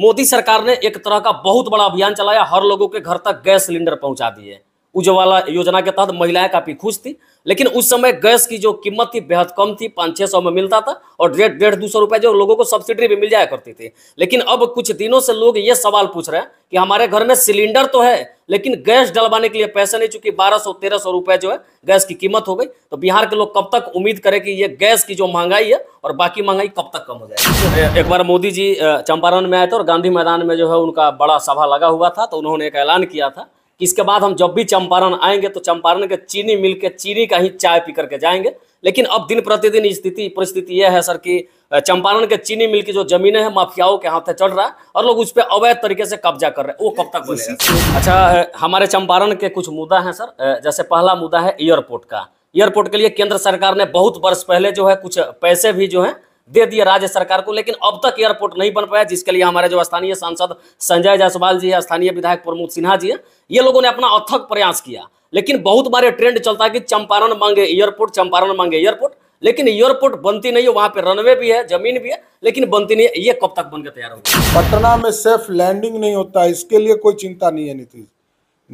मोदी सरकार ने एक तरह का बहुत बड़ा अभियान चलाया हर लोगों के घर तक गैस सिलेंडर पहुंचा दिए उज्ज्वला योजना के तहत महिलाएं काफ़ी खुश थी लेकिन उस समय गैस की जो कीमत थी बेहद कम थी पाँच छः सौ में मिलता था और डेढ़ डेढ़ दो सौ रुपये जो लोगों को सब्सिडी भी मिल जाया करती थी लेकिन अब कुछ दिनों से लोग ये सवाल पूछ रहे हैं कि हमारे घर में सिलेंडर तो है लेकिन गैस डलवाने के लिए पैसे नहीं चूंकि बारह सौ तेरह सौ रुपये जो है गैस की कीमत हो गई तो बिहार के लोग कब तक उम्मीद करें कि ये गैस की जो महंगाई है और बाकी महंगाई कब तक कम हो जाए एक बार मोदी जी चंपारण में आए थे और गांधी मैदान में जो है उनका बड़ा सभा लगा हुआ था तो उन्होंने एक ऐलान किया था कि इसके बाद हम जब भी चंपारण आएंगे तो चंपारण के चीनी मिल के चीनी का ही चाय पी करके जाएंगे लेकिन अब दिन प्रतिदिन स्थिति परिस्थिति यह है सर कि चंपारण के चीनी मिल की जो जमीनें हैं माफियाओं के हाथ चल रहा है और लोग उस पर अवैध तरीके से कब्जा कर रहे हैं वो कब तक बोले अच्छा हमारे चंपारण के कुछ मुद्दा हैं सर जैसे पहला मुद्दा है एयरपोर्ट का एयरपोर्ट के लिए केंद्र सरकार ने बहुत वर्ष पहले जो है कुछ पैसे भी जो है दे दिया राज्य सरकार को लेकिन अब तक एयरपोर्ट नहीं बन पाया जिसके लिए हमारे जो स्थानीय सांसद संजय जायसवाल जी है स्थानीय विधायक प्रमोद सिन्हा जी हैं ये लोगों ने अपना अथक प्रयास किया लेकिन बहुत बार ट्रेंड चलता है कि चंपारण मांगे एयरपोर्ट चंपारण मांगे एयरपोर्ट लेकिन एयरपोर्ट बनती नहीं है वहाँ पे रनवे भी है जमीन भी है लेकिन बनती नहीं है ये कब तक बनकर तैयार होगी पटना में सेफ लैंडिंग नहीं होता इसके लिए कोई चिंता नहीं है नीतीश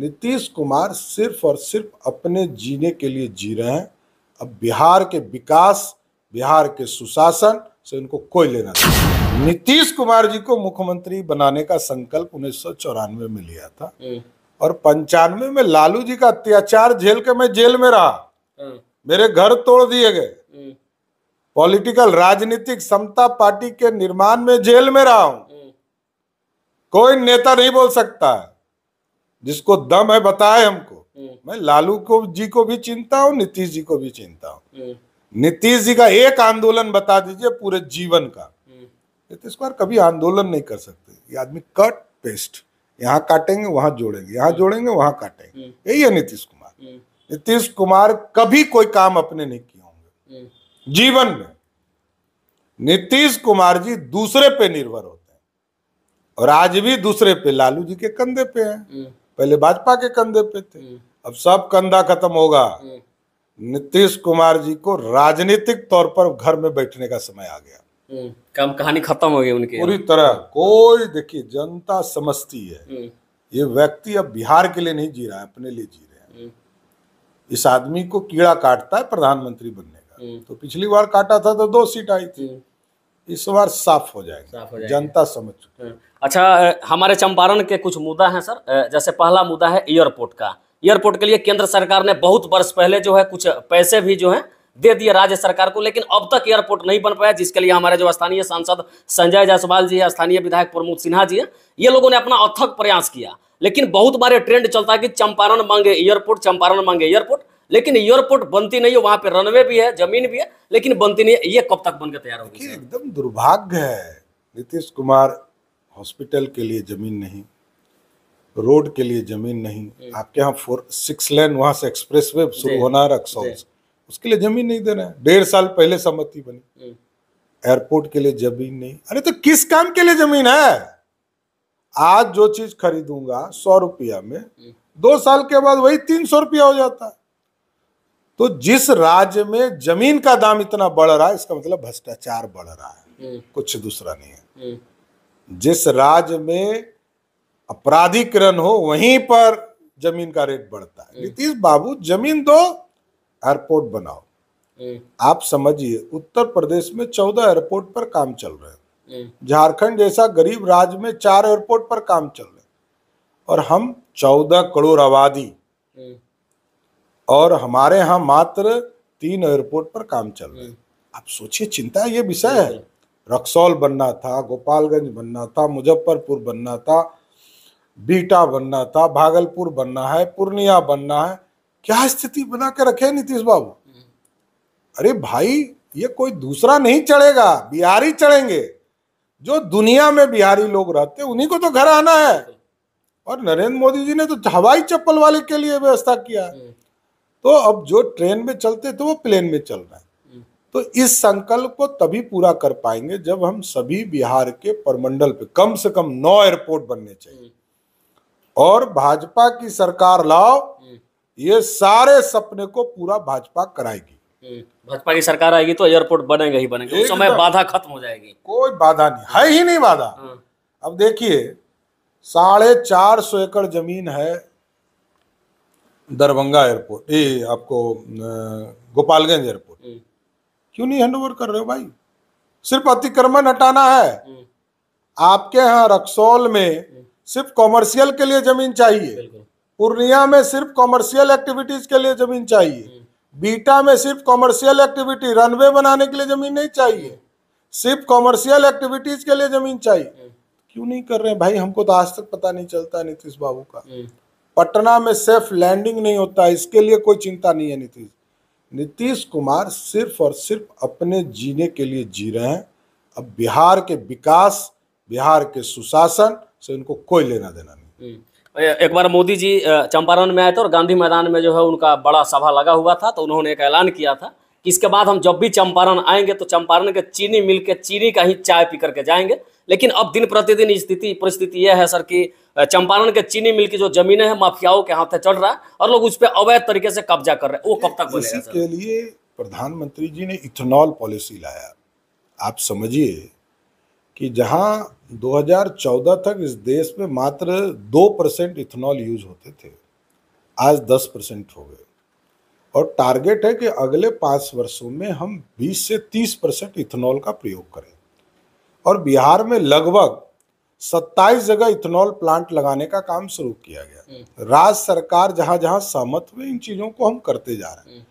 नीतीश कुमार सिर्फ और सिर्फ अपने जीने के लिए जी रहे हैं अब बिहार के विकास बिहार के सुशासन से उनको कोई लेना था नीतीश कुमार जी को मुख्यमंत्री बनाने का संकल्प उन्नीस में लिया था हम्म। और पंचानवे में लालू जी का अत्याचार झेल के मैं जेल में रहा हाँ। मेरे घर तोड़ दिए गए हम्म। पॉलिटिकल राजनीतिक समता पार्टी के निर्माण में जेल में रहा हूं हम्म। कोई नेता नहीं बोल सकता है जिसको दम है बताए हमको मैं लालू को जी को भी चिंता हूँ नीतीश जी को भी चिंता हूँ नीतीश जी का एक आंदोलन बता दीजिए पूरे जीवन का नीतीश हम्म। तो कुमार कभी आंदोलन नहीं कर सकते ये आदमी कट पेस्ट यहाँ काटेंगे वहां जोड़ेंगे यहाँ हम्म। जोड़ेंगे वहां काटेंगे हम्म। यही है नीतीश कुमार नीतीश कुमार कभी कोई काम अपने नहीं किए होंगे जीवन में नीतीश कुमार जी दूसरे पे निर्भर होते हैं और आज भी दूसरे पे लालू जी के कंधे पे हैं पहले भाजपा के कंधे पे थे अब सब कंधा खत्म होगा नीतीश कुमार जी को राजनीतिक तौर पर घर में बैठने का समय आ गया हम्म, काम कहानी खत्म हो गई उनकी पूरी तरह कोई देखिए जनता समझती है हम्म। ये व्यक्ति अब बिहार के लिए नहीं जी रहा है अपने लिए जी रहे हैं हम्म। इस आदमी को कीड़ा काटता है प्रधानमंत्री बनने का तो पिछली बार काटा था तो दो सीट आई थी इस बार साफ हो जाएगा जनता समझ चुकी अच्छा हमारे चंपारण के कुछ मुद्दा है सर जैसे पहला मुद्दा है एयरपोर्ट का एयरपोर्ट के लिए केंद्र सरकार ने बहुत वर्ष पहले जो है कुछ पैसे भी जो है दे दिए राज्य सरकार को लेकिन अब तक एयरपोर्ट नहीं बन पाया जिसके लिए हमारे जो स्थानीय सांसद संजय जायसवाल जी है स्थानीय विधायक प्रमोद सिन्हा जी है ये लोगों ने अपना अथक प्रयास किया लेकिन बहुत बार ये ट्रेंड चलता है कि चंपारण मांगे एयरपोर्ट चंपारण मांगे एयरपोर्ट लेकिन एयरपोर्ट बनती नहीं है वहां पे रनवे भी है जमीन भी है लेकिन बनती नहीं है ये कब तक बनकर तैयार होगी एकदम दुर्भाग्य है नीतीश कुमार हॉस्पिटल के लिए जमीन नहीं रोड के लिए जमीन नहीं आपके यहाँ फोर सिक्स लेन वहां से एक्सप्रेस वे शुरू होना है रक्सौल उसके लिए जमीन नहीं दे रहे हैं डेढ़ साल पहले सहमति बनी एयरपोर्ट के लिए जमीन नहीं अरे तो किस काम के लिए जमीन है आज जो चीज खरीदूंगा सौ रुपया में दो साल के बाद वही तीन सौ रुपया हो जाता है तो जिस राज्य में जमीन का दाम इतना बढ़ रहा है इसका मतलब भ्रष्टाचार बढ़ रहा है कुछ दूसरा नहीं है जिस राज्य में अपराधिकरण हो वहीं पर जमीन का रेट बढ़ता है हम्म। नीतीश बाबू जमीन दो एयरपोर्ट बनाओ हम्म। आप समझिए उत्तर प्रदेश में चौदह एयरपोर्ट पर काम चल रहे हैं हम्म। झारखंड जैसा गरीब राज्य में चार एयरपोर्ट पर काम चल रहे और हम चौदह करोड़ आबादी और हमारे यहाँ मात्र तीन एयरपोर्ट पर काम चल रहे आप सोचिए चिंता ये विषय है रक्सौल बनना था गोपालगंज बनना था मुजफ्फरपुर बनना था बीटा बनना था भागलपुर बनना है पूर्णिया बनना है क्या स्थिति बना के रखे नीतीश बाबू अरे भाई ये कोई दूसरा नहीं चढ़ेगा बिहारी चढ़ेंगे जो दुनिया में बिहारी लोग रहते उन्हीं को तो घर आना है और नरेंद्र मोदी जी ने तो हवाई चप्पल वाले के लिए व्यवस्था किया है हम्म। तो अब जो ट्रेन में चलते थे वो प्लेन में चल रहा है हम्म। तो इस संकल्प को तभी पूरा कर पाएंगे जब हम सभी बिहार के परमंडल पे कम से कम नौ एयरपोर्ट बनने चाहिए हम्म। और भाजपा की सरकार लाओ हम्म। ये सारे सपने को पूरा भाजपा कराएगी हम्म। भाजपा की सरकार आएगी तो एयरपोर्ट बनेगा ही बनेगा उस समय बाधा खत्म हो जाएगी कोई बाधा नहीं है ही नहीं बाधा हाँ। अब देखिए साढ़े चार सौ एकड़ जमीन है दरभंगा एयरपोर्ट ये आपको गोपालगंज एयरपोर्ट हम्म। क्यों नहीं हैंडओवर कर रहे हो भाई सिर्फ अतिक्रमण हटाना है आपके यहाँ रक्सौल में सिर्फ कॉमर्शियल के लिए जमीन चाहिए पूर्णिया में सिर्फ कॉमर्शियल एक्टिविटीज के लिए जमीन चाहिए हम्म। बीटा में सिर्फ कॉमर्शियल एक्टिविटी रनवे बनाने के लिए जमीन नहीं चाहिए सिर्फ कॉमर्शियल एक्टिविटीज के लिए जमीन चाहिए हम्म। क्यों नहीं कर रहे हैं भाई हमको तो आज तक पता नहीं चलता नीतीश बाबू का हम्म। पटना में सेफ लैंडिंग नहीं होता इसके लिए कोई चिंता नहीं है नीतीश नीतीश कुमार सिर्फ और सिर्फ अपने जीने के लिए जी रहे हैं अब बिहार के विकास बिहार के सुशासन सो इनको कोई लेना देना नहीं हम्म। एक बार मोदी जी चंपारण में आए थे और गांधी मैदान में जो है उनका बड़ा सभा लगा हुआ था तो उन्होंने एक ऐलान किया था कि इसके बाद हम जब भी चंपारण आएंगे तो चंपारण के चीनी मिल के चीनी का ही चाय पी करके जाएंगे लेकिन अब दिन प्रतिदिन स्थिति परिस्थिति यह है सर कि चंपारण के चीनी मिल की जो जमीनें हैं माफियाओं के हाथ चढ़ रहा है और लोग उस पर अवैध तरीके से कब्जा कर रहे हैं वो कब तक बनेगा के लिए प्रधानमंत्री जी ने इथेनॉल पॉलिसी लाया आप समझिए कि जहां 2014 तक इस देश में मात्र दो परसेंट इथेनॉल यूज होते थे आज दस परसेंट हो गए और टारगेट है कि अगले पाँच वर्षों में हम 20 से 30 परसेंट इथेनॉल का प्रयोग करें और बिहार में लगभग 27 जगह इथेनॉल प्लांट लगाने का काम शुरू किया गया हम्म। राज्य सरकार जहां जहां सहमत हुए इन चीज़ों को हम करते जा रहे हैं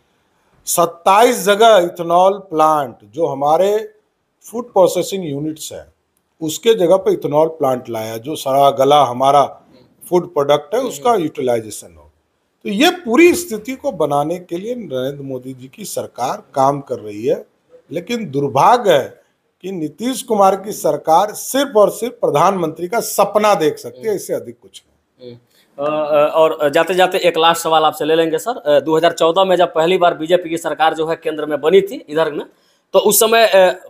27 हम्म। जगह इथेनॉल प्लांट जो हमारे फूड प्रोसेसिंग यूनिट्स हैं उसके जगह पर इथेनॉल प्लांट लाया जो सारा गला हमारा फूड प्रोडक्ट है उसका यूटिलाइजेशन हम्म। हो तो ये पूरी स्थिति को बनाने के लिए नरेंद्र मोदी जी की सरकार काम कर रही है लेकिन दुर्भाग्य है कि नीतीश कुमार की सरकार सिर्फ और सिर्फ प्रधानमंत्री का सपना देख सकती है हम्म। इससे अधिक कुछ नहीं हम्म। और जाते जाते एक लास्ट सवाल आपसे ले लेंगे सर 2014 में जब पहली बार बीजेपी की सरकार जो है केंद्र में बनी थी इधर में तो उस समय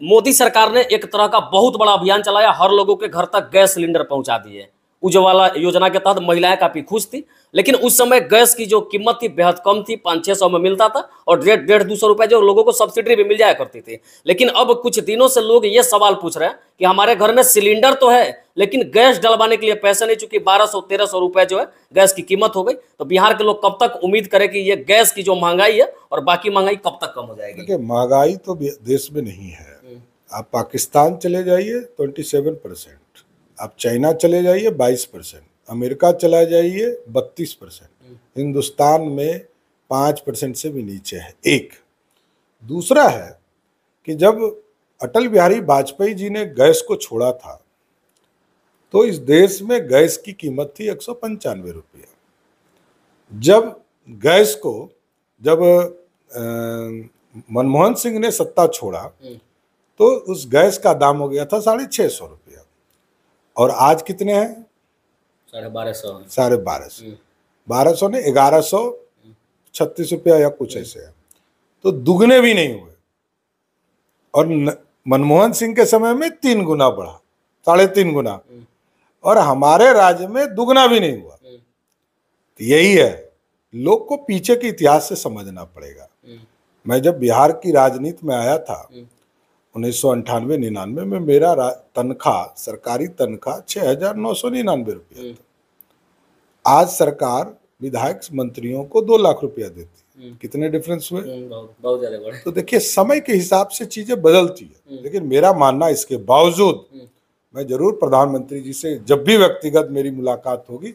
मोदी सरकार ने एक तरह का बहुत बड़ा अभियान चलाया हर लोगों के घर तक गैस सिलेंडर पहुंचा दिए उज्ज्वला योजना के तहत महिलाएं काफ़ी खुश थी लेकिन उस समय गैस की जो कीमत थी बेहद कम थी पाँच छः सौ में मिलता था और डेढ़ डेढ़ दो सौ रुपये जो लोगों को सब्सिडी भी मिल जाया करती थी लेकिन अब कुछ दिनों से लोग ये सवाल पूछ रहे हैं कि हमारे घर में सिलेंडर तो है लेकिन गैस डलवाने के लिए पैसे नहीं चूंकि बारह सौ तेरह सौ रुपये जो है गैस की कीमत हो गई तो बिहार के लोग कब तक उम्मीद करें कि ये गैस की जो महंगाई है और बाकी महंगाई कब तक कम हो जाएगी देखिए महंगाई तो देश में नहीं है हम्म। आप पाकिस्तान चले जाइए ट्वेंटी सेवन परसेंट आप चाइना चले जाइए 22 परसेंट अमेरिका चला जाइए 32 परसेंट हिंदुस्तान में पाँच परसेंट से भी नीचे है एक दूसरा है कि जब अटल बिहारी वाजपेयी जी ने गैस को छोड़ा था तो इस देश में गैस की कीमत थी एक सौ पंचानवे रुपया जब गैस को जब मनमोहन सिंह ने सत्ता छोड़ा हम्म। तो उस गैस का दाम हो गया था साढ़े छः सौ रुपये और आज कितने हैं साढ़े बारह सौ साढ़े बारह सौ हम्म। बारह सौ ने ग्यारह सौ छत्तीस रुपया या कुछ हम्म। ऐसे है तो दुगने भी नहीं हुए और न, मनमोहन सिंह के समय में तीन गुना बढ़ा साढ़े तीन गुना हम्म। और हमारे राज्य में दुगना भी नहीं हुआ तो यही है लोग को पीछे के इतिहास से समझना पड़ेगा मैं जब बिहार की राजनीति में आया था उन्नीस सौ में मेरा तनख्वाह सरकारी तनख्वाह छः हजार नौ सौ निन्यानवे रुपये हम्म। आज सरकार विधायक मंत्रियों को दो लाख रुपया देती है हम्म। कितने डिफरेंस हुए हम्म, बहुत ज्यादा तो देखिए समय के हिसाब से चीजें बदलती है लेकिन मेरा मानना इसके बावजूद मैं जरूर प्रधानमंत्री जी से जब भी व्यक्तिगत मेरी मुलाकात होगी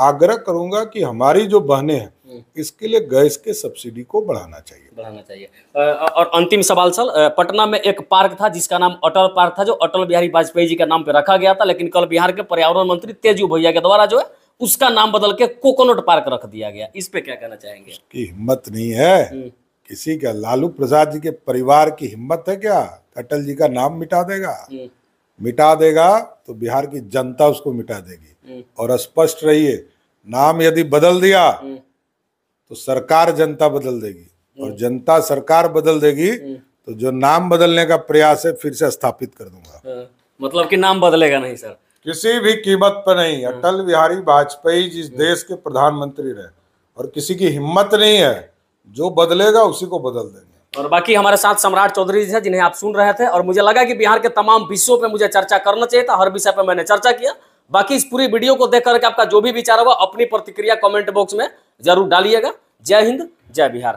आग्रह करूंगा कि हमारी जो बहने हैं हम्म। इसके लिए गैस के सब्सिडी को बढ़ाना चाहिए बढ़ाना चाहिए और अंतिम सवाल सर पटना में एक पार्क था जिसका नाम अटल पार्क था जो अटल बिहारी वाजपेयी जी का नाम पे रखा गया था लेकिन कल बिहार के पर्यावरण मंत्री तेजू भैया के द्वारा जो है उसका नाम बदल के कोकोनट पार्क रख दिया गया इस पे क्या कहना चाहेंगे की हिम्मत नहीं है हम्म। किसी का लालू प्रसाद जी के परिवार की हिम्मत है क्या अटल जी का नाम मिटा देगा हम्म। मिटा देगा तो बिहार की जनता उसको मिटा देगी हम्म। और स्पष्ट रहिए नाम यदि बदल दिया हम्म। तो सरकार जनता बदल देगी और हम्म। जनता सरकार बदल देगी तो जो नाम बदलने का प्रयास है फिर से स्थापित कर दूंगा हाँ। मतलब कि नाम बदलेगा नहीं सर किसी भी कीमत पर नहीं हाँ। अटल बिहारी वाजपेयी जिस देश के प्रधानमंत्री रहे और किसी की हिम्मत नहीं है जो बदलेगा उसी को बदल देंगे और बाकी हमारे साथ सम्राट चौधरी जी थे जिन्हें आप सुन रहे थे और मुझे लगा कि बिहार के तमाम विषयों पे मुझे चर्चा करना चाहिए था हर विषय पे मैंने चर्चा किया बाकी इस पूरी वीडियो को देख करके आपका जो भी विचार होगा अपनी प्रतिक्रिया कमेंट बॉक्स में जरूर डालिएगा जय हिंद जय बिहार